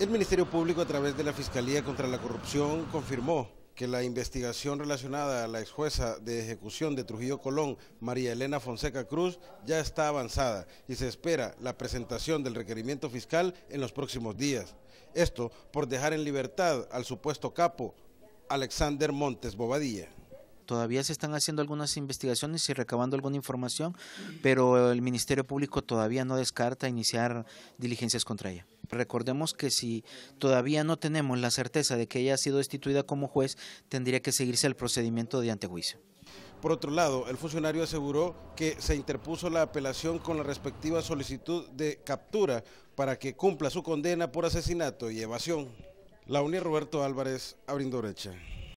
El Ministerio Público a través de la Fiscalía contra la Corrupción confirmó que la investigación relacionada a la ex jueza de ejecución de Trujillo Colón, María Elena Fonseca Cruz, ya está avanzada y se espera la presentación del requerimiento fiscal en los próximos días. Esto por dejar en libertad al supuesto capo Alexander Montes Bobadilla todavía se están haciendo algunas investigaciones y recabando alguna información, pero el Ministerio Público todavía no descarta iniciar diligencias contra ella. Recordemos que si todavía no tenemos la certeza de que ella ha sido destituida como juez, tendría que seguirse el procedimiento de antejuicio. Por otro lado, el funcionario aseguró que se interpuso la apelación con la respectiva solicitud de captura para que cumpla su condena por asesinato y evasión. La UNI Roberto Álvarez, abriendo brecha.